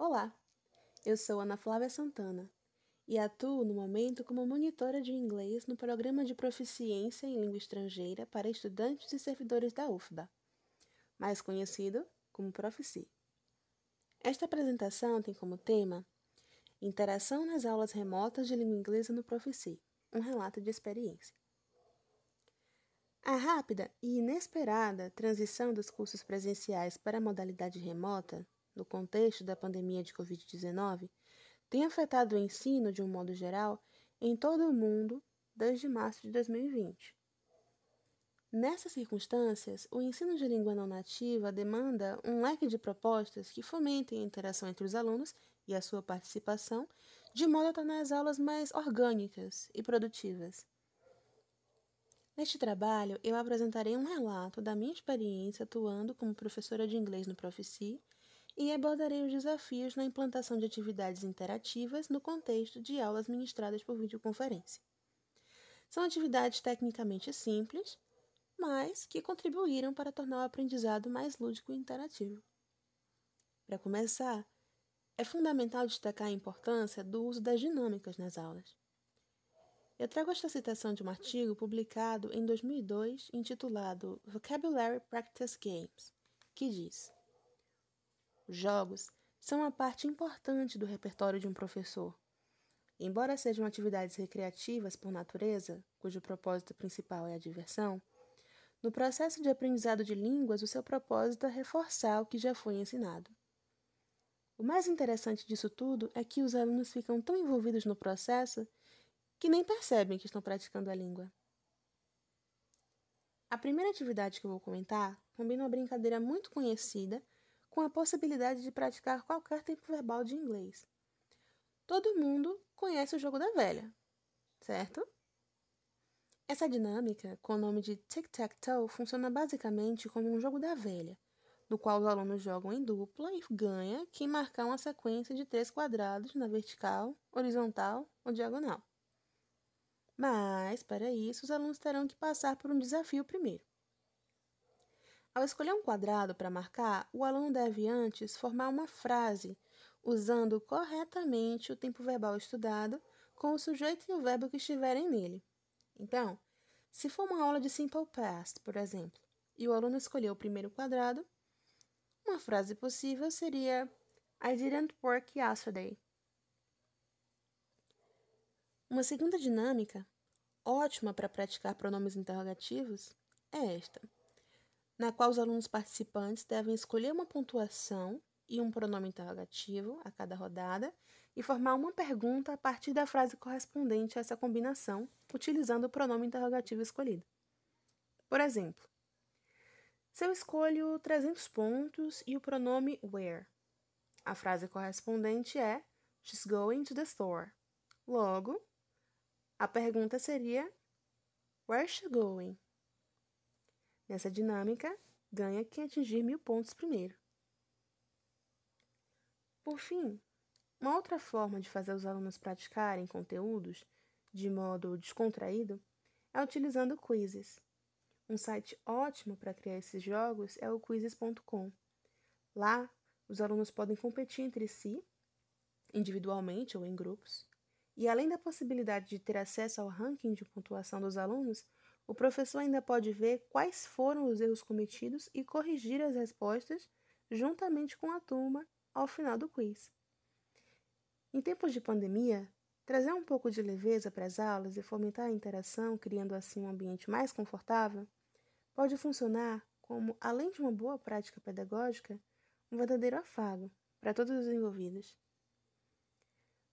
Olá, eu sou Ana Flávia Santana e atuo no momento como monitora de inglês no programa de proficiência em língua estrangeira para estudantes e servidores da UFBA, mais conhecido como Profici. Esta apresentação tem como tema Interação nas aulas remotas de língua inglesa no Profici, um relato de experiência. A rápida e inesperada transição dos cursos presenciais para a modalidade remota no contexto da pandemia de Covid-19, tem afetado o ensino, de um modo geral, em todo o mundo desde março de 2020. Nessas circunstâncias, o ensino de língua não nativa demanda um leque de propostas que fomentem a interação entre os alunos e a sua participação, de modo a tornar as aulas mais orgânicas e produtivas. Neste trabalho, eu apresentarei um relato da minha experiência atuando como professora de inglês no Profici e abordarei os desafios na implantação de atividades interativas no contexto de aulas ministradas por videoconferência. São atividades tecnicamente simples, mas que contribuíram para tornar o aprendizado mais lúdico e interativo. Para começar, é fundamental destacar a importância do uso das dinâmicas nas aulas. Eu trago esta citação de um artigo publicado em 2002 intitulado Vocabulary Practice Games, que diz: os jogos são uma parte importante do repertório de um professor. Embora sejam atividades recreativas por natureza, cujo propósito principal é a diversão, no processo de aprendizado de línguas, o seu propósito é reforçar o que já foi ensinado. O mais interessante disso tudo é que os alunos ficam tão envolvidos no processo que nem percebem que estão praticando a língua. A primeira atividade que eu vou comentar combina é uma brincadeira muito conhecida com a possibilidade de praticar qualquer tempo verbal de inglês. Todo mundo conhece o jogo da velha, certo? Essa dinâmica, com o nome de tic-tac-toe, funciona basicamente como um jogo da velha, no qual os alunos jogam em dupla e ganha quem marcar uma sequência de três quadrados na vertical, horizontal ou diagonal. Mas, para isso, os alunos terão que passar por um desafio primeiro. Ao escolher um quadrado para marcar, o aluno deve antes formar uma frase, usando corretamente o tempo verbal estudado com o sujeito e o verbo que estiverem nele. Então, se for uma aula de simple past, por exemplo, e o aluno escolheu o primeiro quadrado, uma frase possível seria I didn't work yesterday. Uma segunda dinâmica, ótima para praticar pronomes interrogativos, é esta na qual os alunos participantes devem escolher uma pontuação e um pronome interrogativo a cada rodada e formar uma pergunta a partir da frase correspondente a essa combinação, utilizando o pronome interrogativo escolhido. Por exemplo, se eu escolho 300 pontos e o pronome where, a frase correspondente é She's going to the store. Logo, a pergunta seria Where's she going? Nessa dinâmica, ganha quem atingir mil pontos primeiro. Por fim, uma outra forma de fazer os alunos praticarem conteúdos de modo descontraído é utilizando quizzes. Um site ótimo para criar esses jogos é o quizzes.com. Lá, os alunos podem competir entre si, individualmente ou em grupos, e além da possibilidade de ter acesso ao ranking de pontuação dos alunos, o professor ainda pode ver quais foram os erros cometidos e corrigir as respostas juntamente com a turma ao final do quiz. Em tempos de pandemia, trazer um pouco de leveza para as aulas e fomentar a interação, criando assim um ambiente mais confortável, pode funcionar como, além de uma boa prática pedagógica, um verdadeiro afago para todos os envolvidos.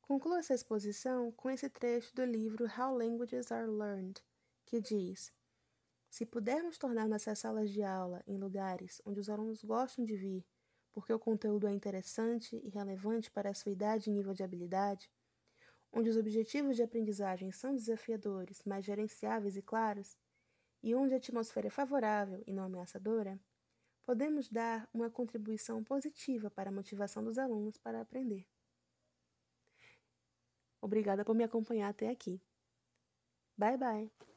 Concluo essa exposição com esse trecho do livro How Languages Are Learned, que diz: Se pudermos tornar nossas salas de aula em lugares onde os alunos gostam de vir, porque o conteúdo é interessante e relevante para a sua idade e nível de habilidade, onde os objetivos de aprendizagem são desafiadores, mas gerenciáveis e claros, e onde a atmosfera é favorável e não ameaçadora, podemos dar uma contribuição positiva para a motivação dos alunos para aprender. Obrigada por me acompanhar até aqui. Bye bye!